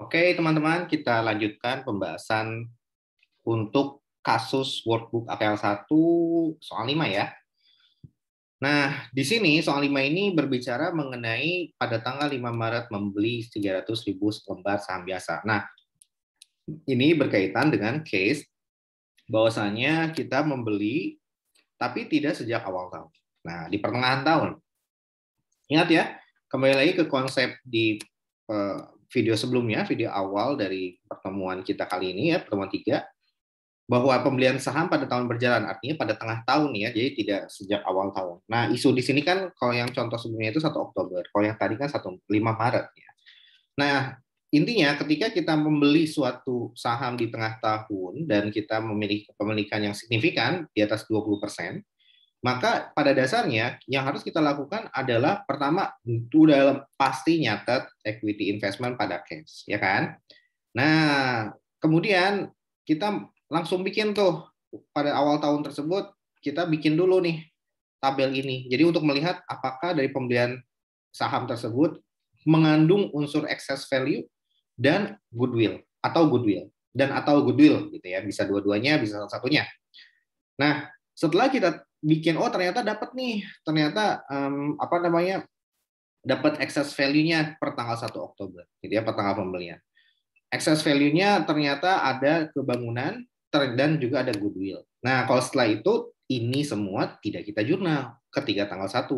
Oke, teman-teman, kita lanjutkan pembahasan untuk kasus workbook APL 1 soal 5 ya. Nah, di sini soal 5 ini berbicara mengenai pada tanggal 5 Maret membeli 300.000 lembar saham biasa. Nah, ini berkaitan dengan case bahwasanya kita membeli tapi tidak sejak awal tahun. Nah, di pertengahan tahun. Ingat ya, kembali lagi ke konsep di eh, video sebelumnya, video awal dari pertemuan kita kali ini ya, pertemuan tiga, bahwa pembelian saham pada tahun berjalan, artinya pada tengah tahun ya, jadi tidak sejak awal tahun. Nah, isu di sini kan kalau yang contoh sebelumnya itu 1 Oktober, kalau yang tadi kan 1, 5 Maret ya. Nah, intinya ketika kita membeli suatu saham di tengah tahun dan kita memiliki kepemilikan yang signifikan di atas 20 persen, maka pada dasarnya yang harus kita lakukan adalah pertama itu dalam pasti nyatet equity investment pada cash, ya kan? Nah, kemudian kita langsung bikin tuh pada awal tahun tersebut kita bikin dulu nih tabel ini. Jadi untuk melihat apakah dari pembelian saham tersebut mengandung unsur excess value dan goodwill atau goodwill dan atau goodwill gitu ya bisa dua-duanya bisa salah satunya. Nah setelah kita bikin oh ternyata dapat nih ternyata um, apa namanya dapat excess value-nya per tanggal 1 Oktober gitu ya per tanggal pembelian. Excess value-nya ternyata ada kebangunan dan juga ada goodwill. Nah, kalau setelah itu ini semua tidak kita jurnal ketiga tanggal 1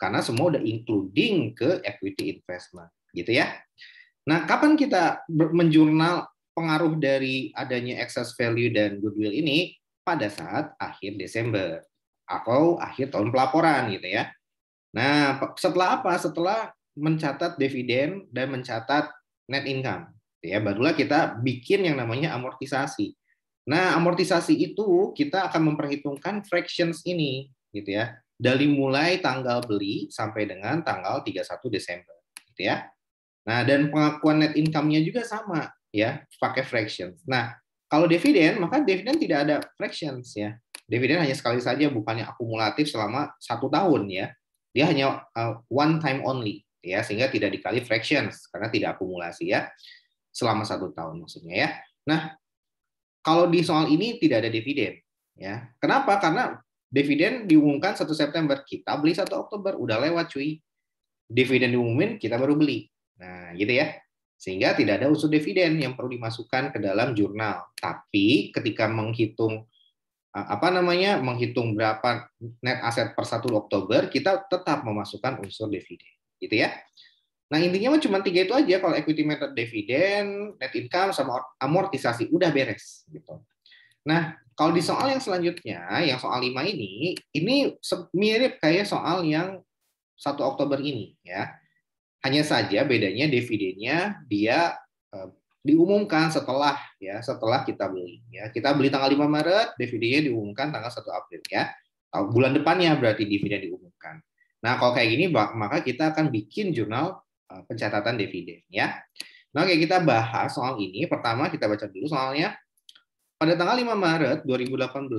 karena semua udah including ke equity investment gitu ya. Nah, kapan kita menjurnal pengaruh dari adanya excess value dan goodwill ini pada saat akhir Desember atau akhir tahun pelaporan gitu ya. Nah, setelah apa? Setelah mencatat dividen dan mencatat net income. Gitu ya, barulah kita bikin yang namanya amortisasi. Nah, amortisasi itu kita akan memperhitungkan fractions ini gitu ya. Dari mulai tanggal beli sampai dengan tanggal 31 Desember gitu ya. Nah, dan pengakuan net income-nya juga sama ya, pakai fractions. Nah, kalau dividen maka dividen tidak ada fractions ya dividen hanya sekali saja bukannya akumulatif selama satu tahun ya dia hanya uh, one time only ya sehingga tidak dikali fractions karena tidak akumulasi ya selama satu tahun maksudnya ya nah kalau di soal ini tidak ada dividen ya kenapa karena dividen diumumkan 1 September kita beli 1 Oktober udah lewat cuy dividen diumumin kita baru beli nah gitu ya sehingga tidak ada unsur dividen yang perlu dimasukkan ke dalam jurnal tapi ketika menghitung Eh, apa namanya menghitung berapa net aset per 1 Oktober kita tetap memasukkan unsur dividen gitu ya nah intinya mah cuma tiga itu aja kalau equity method dividen net income sama amortisasi udah beres gitu nah kalau di soal yang selanjutnya yang soal 5 ini ini mirip kayak soal yang 1 Oktober ini ya hanya saja bedanya dividennya dia eh, diumumkan setelah ya setelah kita beli ya kita beli tanggal 5 Maret dividennya diumumkan tanggal 1 April ya bulan depannya berarti dividen diumumkan nah kalau kayak gini maka kita akan bikin jurnal eh, pencatatan dividen ya nah oke kita bahas soal ini pertama kita baca dulu soalnya pada tanggal 5 Maret 2018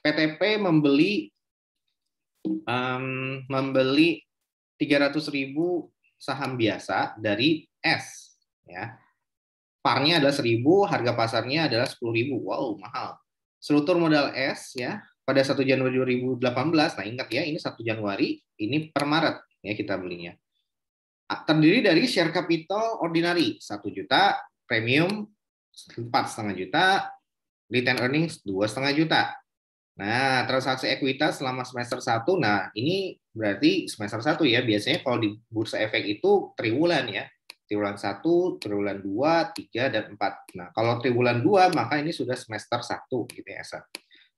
PTP membeli um, membeli 300.000 saham biasa dari S ya parnya adalah 1000, harga pasarnya adalah 10.000. Wow, mahal. Struktur modal S ya, pada 1 Januari 2018, nah ingat ya, ini 1 Januari, ini per Maret ya kita belinya. Terdiri dari share capital ordinary 1 juta, premium 4,5 juta, return earnings 2,5 juta. Nah, transaksi ekuitas selama semester 1, nah ini berarti semester 1 ya, biasanya kalau di bursa efek itu triwulan ya triwulan 1, triwulan 2, 3, dan 4. Nah, kalau triwulan 2, maka ini sudah semester 1 gitu ya, Sa.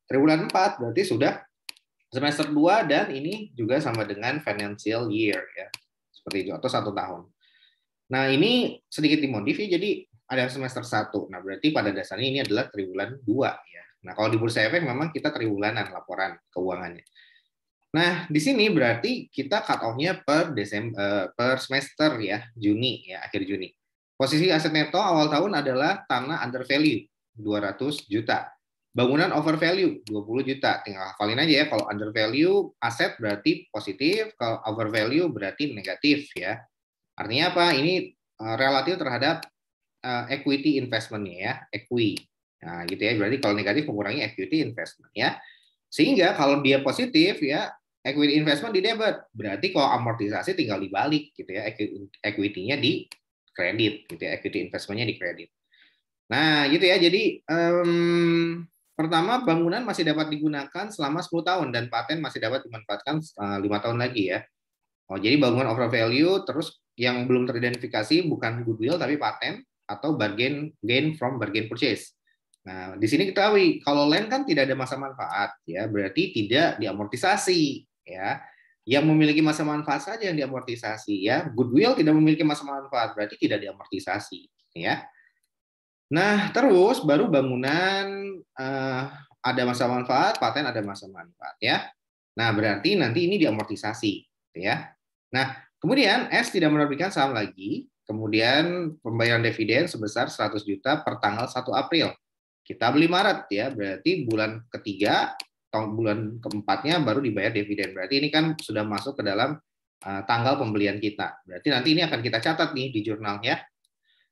Triwulan 4 berarti sudah semester 2 dan ini juga sama dengan financial year ya. Seperti itu atau satu tahun. Nah, ini sedikit dimodif ya, jadi ada semester 1. Nah, berarti pada dasarnya ini adalah triwulan 2 ya. Nah, kalau di Bursa Efek memang kita triwulanan laporan keuangannya. Nah, di sini berarti kita cut off-nya per Desember eh, per semester ya, Juni ya, akhir Juni. Posisi aset neto awal tahun adalah tanah under value 200 juta. Bangunan over value 20 juta. Tinggal hafalin aja ya kalau under value aset berarti positif, kalau over value berarti negatif ya. Artinya apa? Ini eh, relatif terhadap eh, equity investment ya, equity Nah, gitu ya. Berarti kalau negatif mengurangi equity investment ya. Sehingga kalau dia positif ya equity investment di debit, berarti kalau amortisasi tinggal dibalik gitu ya equity-nya di kredit gitu ya equity nya di kredit. Nah, gitu ya. Jadi um, pertama bangunan masih dapat digunakan selama 10 tahun dan paten masih dapat dimanfaatkan eh, lima tahun lagi ya. Oh, jadi bangunan over value terus yang belum teridentifikasi bukan goodwill tapi paten atau bargain gain from bargain purchase. Nah, di sini kita tahu kalau land kan tidak ada masa manfaat ya, berarti tidak diamortisasi ya. Yang memiliki masa manfaat saja yang diamortisasi ya. Goodwill tidak memiliki masa manfaat, berarti tidak diamortisasi ya. Nah, terus baru bangunan eh, ada masa manfaat, paten ada masa manfaat ya. Nah, berarti nanti ini diamortisasi ya. Nah, kemudian S tidak menerbitkan saham lagi, kemudian pembayaran dividen sebesar 100 juta per tanggal 1 April kita beli Maret ya, berarti bulan ketiga tahun bulan keempatnya baru dibayar dividen. Berarti ini kan sudah masuk ke dalam uh, tanggal pembelian kita. Berarti nanti ini akan kita catat nih di jurnal ya.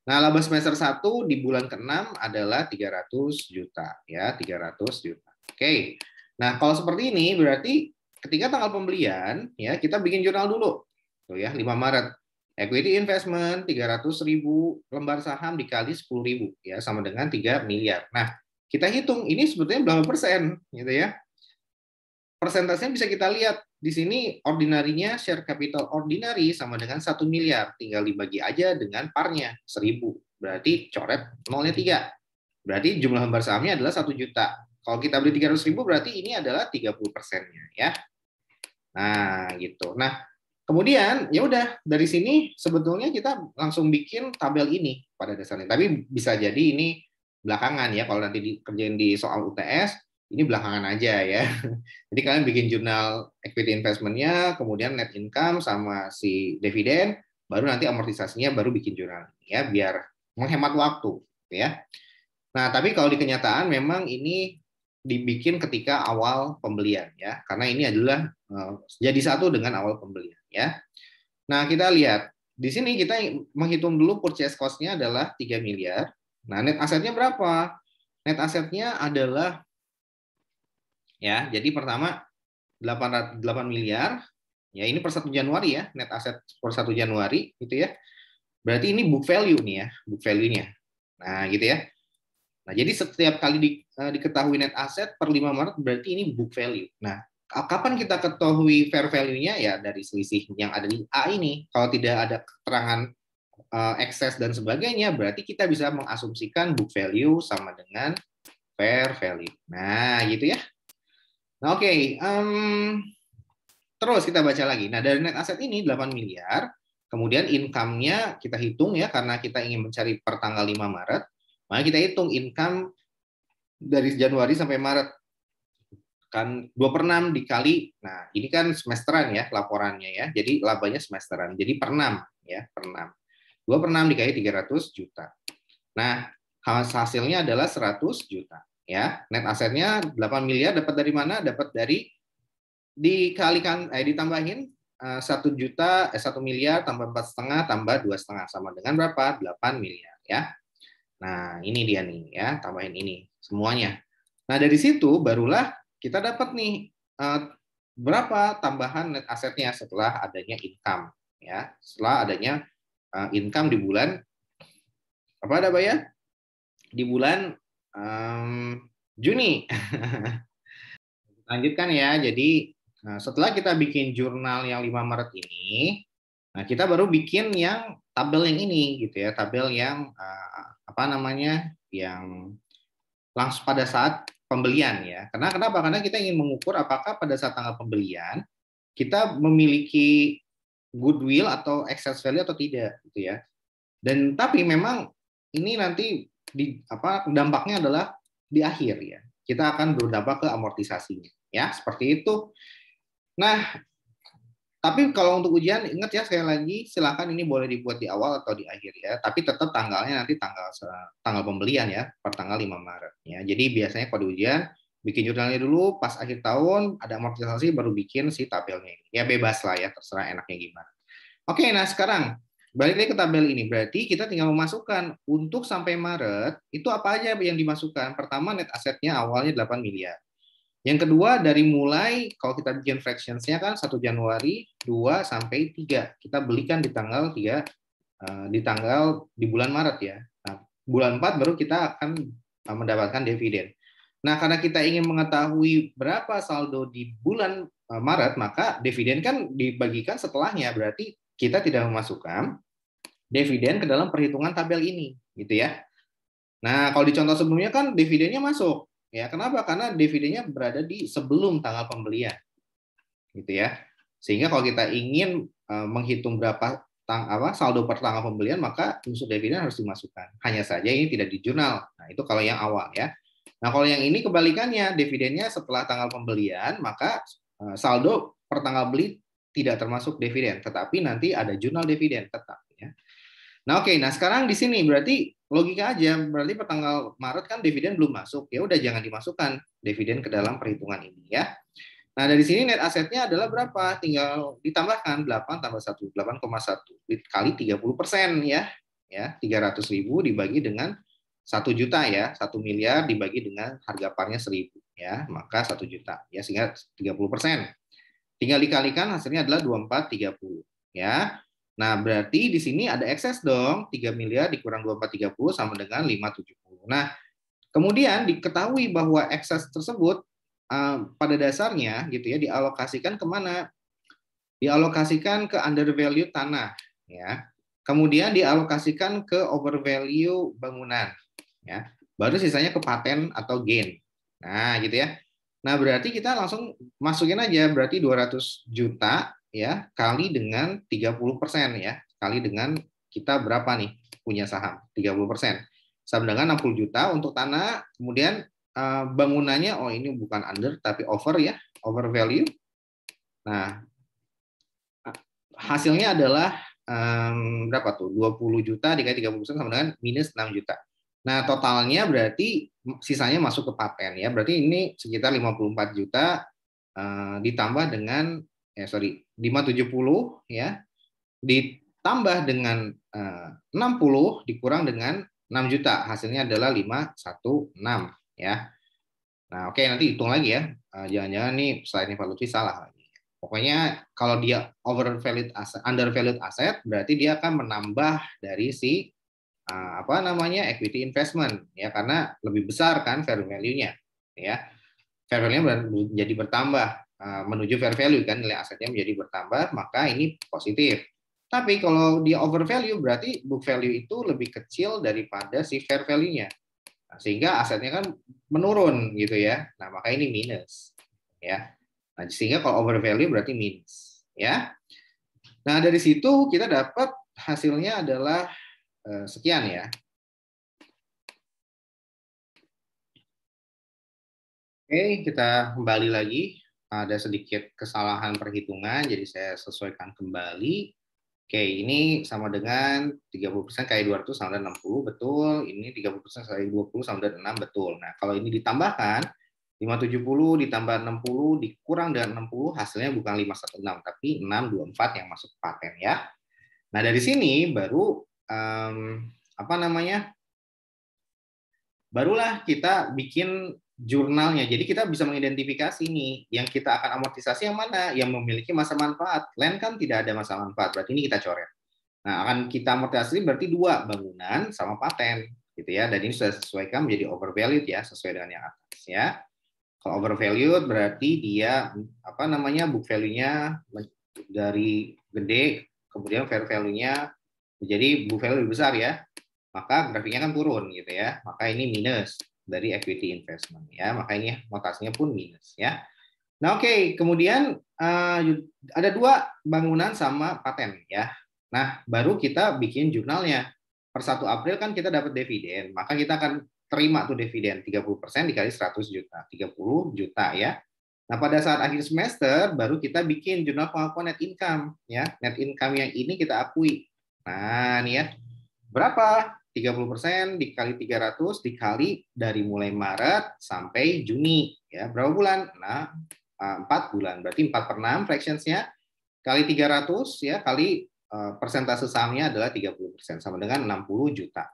Nah, laba semester 1 di bulan ke-6 adalah 300 juta ya, 300 juta. Oke. Nah, kalau seperti ini berarti ketika tanggal pembelian ya kita bikin jurnal dulu. Tuh ya, 5 Maret. Equity investment 300 ribu lembar saham dikali 10 ribu ya sama dengan 3 miliar. Nah kita hitung ini sebetulnya berapa persen gitu ya. Persentasenya bisa kita lihat di sini ordinarinya share capital ordinary sama dengan 1 miliar. Tinggal dibagi aja dengan parnya 1000. Berarti coret nolnya 3. Berarti jumlah lembar sahamnya adalah 1 juta. Kalau kita beli ratus ribu berarti ini adalah 30 persennya ya. Nah gitu. Nah Kemudian ya udah dari sini sebetulnya kita langsung bikin tabel ini pada dasarnya. Tapi bisa jadi ini belakangan ya kalau nanti dikerjain di soal UTS ini belakangan aja ya. Jadi kalian bikin jurnal equity investmentnya, kemudian net income sama si dividen, baru nanti amortisasinya baru bikin jurnal ya biar menghemat waktu ya. Nah tapi kalau di kenyataan memang ini dibikin ketika awal pembelian ya karena ini adalah eh, jadi satu dengan awal pembelian ya. Nah, kita lihat di sini kita menghitung dulu purchase cost-nya adalah 3 miliar. Nah, net asetnya berapa? Net asetnya adalah ya, jadi pertama 8 miliar. Ya, ini per 1 Januari ya, net aset per 1 Januari gitu ya. Berarti ini book value nih ya, book value-nya. Nah, gitu ya. Nah, jadi setiap kali di, eh, diketahui net aset per 5 Maret berarti ini book value. Nah, kapan kita ketahui fair value-nya ya dari selisih yang ada di A ini. Kalau tidak ada keterangan uh, eh, excess dan sebagainya, berarti kita bisa mengasumsikan book value sama dengan fair value. Nah, gitu ya. Nah, oke. Okay. Um, terus kita baca lagi. Nah, dari net aset ini 8 miliar. Kemudian income-nya kita hitung ya, karena kita ingin mencari per tanggal 5 Maret. Maka kita hitung income dari Januari sampai Maret kan 2 per 6 dikali, nah ini kan semesteran ya laporannya ya, jadi labanya semesteran, jadi per 6 ya, per 6. 2 per 6 dikali 300 juta. Nah, hasilnya adalah 100 juta ya. Net asetnya 8 miliar dapat dari mana? Dapat dari dikalikan eh ditambahin eh, satu juta eh satu miliar tambah empat setengah tambah dua setengah sama dengan berapa? 8 miliar ya. Nah ini dia nih ya tambahin ini semuanya. Nah dari situ barulah kita dapat nih eh, berapa tambahan net asetnya setelah adanya income ya setelah adanya eh, income di bulan apa ada bayar di bulan um, Juni lanjutkan ya jadi eh, setelah kita bikin jurnal yang 5 Maret ini nah kita baru bikin yang tabel yang ini gitu ya tabel yang apa namanya yang langsung pada saat pembelian ya. Karena kenapa? Karena kita ingin mengukur apakah pada saat tanggal pembelian kita memiliki goodwill atau excess value atau tidak gitu ya. Dan tapi memang ini nanti di apa dampaknya adalah di akhir ya. Kita akan berdampak ke amortisasinya ya, seperti itu. Nah, tapi kalau untuk ujian ingat ya sekali lagi silakan ini boleh dibuat di awal atau di akhir ya. Tapi tetap tanggalnya nanti tanggal tanggal pembelian ya per tanggal 5 Maret ya. Jadi biasanya kalau ujian bikin jurnalnya dulu pas akhir tahun ada amortisasi baru bikin si tabelnya ini. Ya bebas lah ya terserah enaknya gimana. Oke, nah sekarang balik lagi ke tabel ini. Berarti kita tinggal memasukkan untuk sampai Maret itu apa aja yang dimasukkan? Pertama net asetnya awalnya 8 miliar. Yang kedua dari mulai kalau kita bikin fractionsnya kan 1 Januari 2 sampai 3. Kita belikan di tanggal 3 eh, di tanggal di bulan Maret ya. Nah, bulan 4 baru kita akan eh, mendapatkan dividen. Nah, karena kita ingin mengetahui berapa saldo di bulan eh, Maret, maka dividen kan dibagikan setelahnya. Berarti kita tidak memasukkan dividen ke dalam perhitungan tabel ini, gitu ya. Nah, kalau di contoh sebelumnya kan dividennya masuk. Ya, kenapa? Karena dividennya berada di sebelum tanggal pembelian. Gitu ya. Sehingga kalau kita ingin eh, menghitung berapa tang apa saldo per tanggal pembelian maka unsur dividen harus dimasukkan. Hanya saja ini tidak di jurnal. Nah, itu kalau yang awal ya. Nah, kalau yang ini kebalikannya, dividennya setelah tanggal pembelian maka eh, saldo per tanggal beli tidak termasuk dividen, tetapi nanti ada jurnal dividen tetap ya. Nah, oke. Okay. Nah, sekarang di sini berarti logika aja berarti tanggal Maret kan dividen belum masuk ya udah jangan dimasukkan dividen ke dalam perhitungan ini ya nah dari sini net asetnya adalah berapa tinggal ditambahkan 8 tambah 1 8,1 kali 30 persen ya ya 300 ribu dibagi dengan satu juta ya satu miliar dibagi dengan harga parnya seribu ya maka satu juta ya sehingga 30 persen tinggal dikalikan hasilnya adalah 2430 ya Nah, berarti di sini ada excess dong, 3 miliar dikurang 2430 sama dengan 570. Nah, kemudian diketahui bahwa excess tersebut uh, pada dasarnya gitu ya dialokasikan kemana? Dialokasikan ke undervalue tanah, ya. Kemudian dialokasikan ke overvalue bangunan, ya. Baru sisanya ke paten atau gain. Nah, gitu ya. Nah, berarti kita langsung masukin aja berarti 200 juta ya kali dengan 30% ya kali dengan kita berapa nih punya saham 30% sama dengan 60 juta untuk tanah kemudian eh, bangunannya oh ini bukan under tapi over ya over value nah hasilnya adalah um, berapa tuh 20 juta dikali 30% sama dengan minus 6 juta Nah, totalnya berarti sisanya masuk ke paten ya. Berarti ini sekitar 54 juta eh, ditambah dengan ya sorry 570 ya ditambah dengan eh, 60 dikurang dengan 6 juta hasilnya adalah 516 ya nah oke okay, nanti hitung lagi ya eh, jangan-jangan nih selain Pak Lutfi salah lagi pokoknya kalau dia overvalued aset undervalued aset berarti dia akan menambah dari si eh, apa namanya equity investment ya karena lebih besar kan fair value-nya ya fair value-nya menjadi bertambah Eh, menuju fair value kan nilai asetnya menjadi bertambah maka ini positif. Tapi kalau di over value berarti book value itu lebih kecil daripada si fair value-nya. Nah, sehingga asetnya kan menurun gitu ya. Nah, maka ini minus ya. Nah, sehingga kalau over value berarti minus ya. Nah, dari situ kita dapat hasilnya adalah eh, sekian ya. Oke, kita kembali lagi ada sedikit kesalahan perhitungan, jadi saya sesuaikan kembali. Oke, ini sama dengan 30% kali 200 sama dengan 60, betul. Ini 30% kali 20 sama dengan 6, betul. Nah, kalau ini ditambahkan, 570 ditambah 60 dikurang dengan 60 hasilnya bukan 516 tapi 624 yang masuk paten ya. Nah, dari sini baru um, apa namanya? Barulah kita bikin jurnalnya. Jadi kita bisa mengidentifikasi nih yang kita akan amortisasi yang mana, yang memiliki masa manfaat. lain kan tidak ada masa manfaat, berarti ini kita coret. Nah, akan kita amortisasi berarti dua, bangunan sama paten gitu ya. Dan ini sudah sesuaikan menjadi overvalued ya, sesuai dengan yang atas ya. Kalau overvalued berarti dia apa namanya book value-nya dari gede kemudian fair value-nya menjadi book value lebih besar ya. Maka grafiknya kan turun gitu ya. Maka ini minus dari equity investment ya makanya notasinya pun minus ya nah oke okay. kemudian uh, ada dua bangunan sama paten ya nah baru kita bikin jurnalnya per 1 April kan kita dapat dividen maka kita akan terima tuh dividen 30% dikali 100 juta 30 juta ya Nah, pada saat akhir semester baru kita bikin jurnal pengakuan net income ya. Net income yang ini kita akui. Nah, nih ya. Berapa? 30% dikali 300 dikali dari mulai Maret sampai Juni. ya Berapa bulan? Nah, 4 eh, bulan. Berarti 4 per 6 fractions-nya kali 300 ya kali eh, persentase sahamnya adalah 30% sama dengan 60 juta.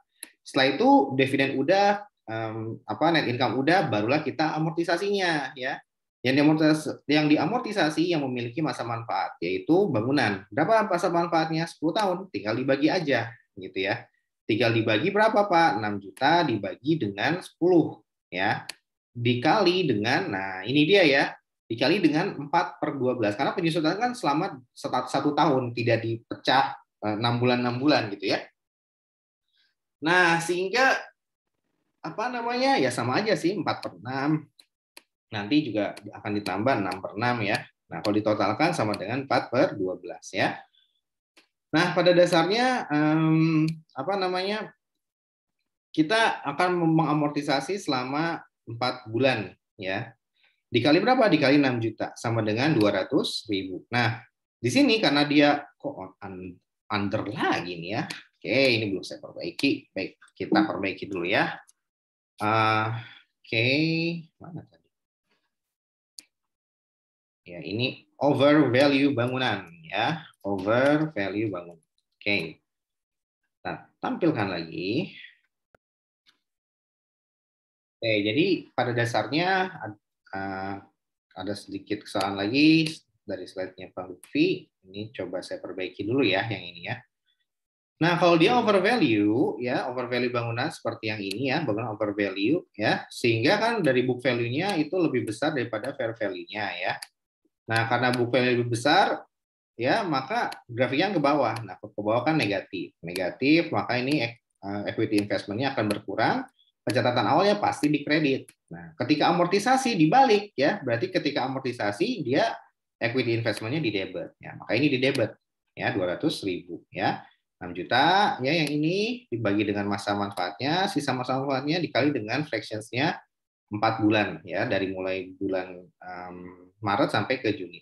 Setelah itu dividen udah um, apa net income udah barulah kita amortisasinya ya. Yang diamortisasi, yang diamortisasi yang memiliki masa manfaat yaitu bangunan. Berapa masa manfaatnya? 10 tahun, tinggal dibagi aja gitu ya. Tinggal dibagi berapa, Pak? 6 juta dibagi dengan 10, ya. Dikali dengan, nah ini dia ya, dikali dengan 4 per 12. Karena penyusutan kan selama satu tahun, tidak dipecah 6 eh, bulan, 6 bulan gitu ya. Nah, sehingga apa namanya ya sama aja sih 4 per 6 nanti juga akan ditambah 6 per 6 ya. Nah, kalau ditotalkan sama dengan 4 per 12 ya. Nah, pada dasarnya um, apa namanya? Kita akan mengamortisasi selama 4 bulan ya. Dikali berapa? Dikali 6 juta sama dengan ratus ribu. Nah, di sini karena dia kok under lagi nih ya. Oke, ini belum saya perbaiki. Baik, kita perbaiki dulu ya. Uh, Oke, mana tadi? Ya, ini over value bangunan ya, over value bangun. Oke. Nah, tampilkan lagi. Oke, jadi pada dasarnya eh, ada sedikit kesalahan lagi dari slide-nya Pak Lutfi. Ini coba saya perbaiki dulu ya yang ini ya. Nah, kalau dia over value, ya, over value bangunan seperti yang ini ya, bangunan over value, ya, sehingga kan dari book value-nya itu lebih besar daripada fair value-nya ya. Nah, karena book value lebih besar, ya maka grafiknya ke bawah. Nah, ke bawah kan negatif. Negatif, maka ini eh, equity investmentnya akan berkurang. Pencatatan awalnya pasti di kredit. Nah, ketika amortisasi dibalik ya, berarti ketika amortisasi dia equity investmentnya di debit. Ya, maka ini di debit ya ratus ribu ya. 6 juta ya yang ini dibagi dengan masa manfaatnya, sisa masa manfaatnya dikali dengan fractionsnya 4 bulan ya dari mulai bulan um, Maret sampai ke Juni.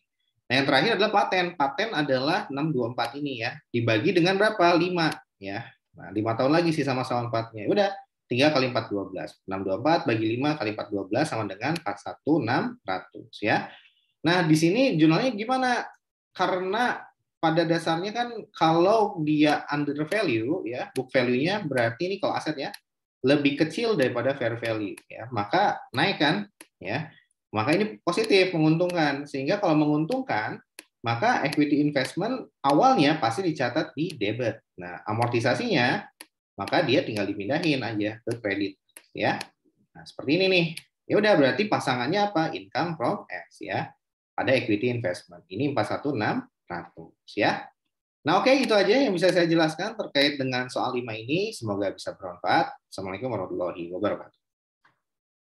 Nah, yang terakhir adalah paten. Paten adalah 624 ini ya. Dibagi dengan berapa? 5 ya. Nah, 5 tahun lagi sih sama-sama 4-nya. Udah, 3 kali 4 12. 624 bagi 5 kali 4 12 sama dengan 41600 ya. Nah, di sini jurnalnya gimana? Karena pada dasarnya kan kalau dia under value ya, book value-nya berarti ini kalau aset ya lebih kecil daripada fair value ya, maka naik kan ya. Maka ini positif, menguntungkan. Sehingga kalau menguntungkan, maka equity investment awalnya pasti dicatat di debit. Nah, amortisasinya maka dia tinggal dipindahin aja ke kredit, ya. Nah, seperti ini nih. Ya udah berarti pasangannya apa? Income from X ya. Pada equity investment. Ini ratus ya. Nah, oke okay, itu aja yang bisa saya jelaskan terkait dengan soal 5 ini. Semoga bisa bermanfaat. Assalamualaikum warahmatullahi wabarakatuh.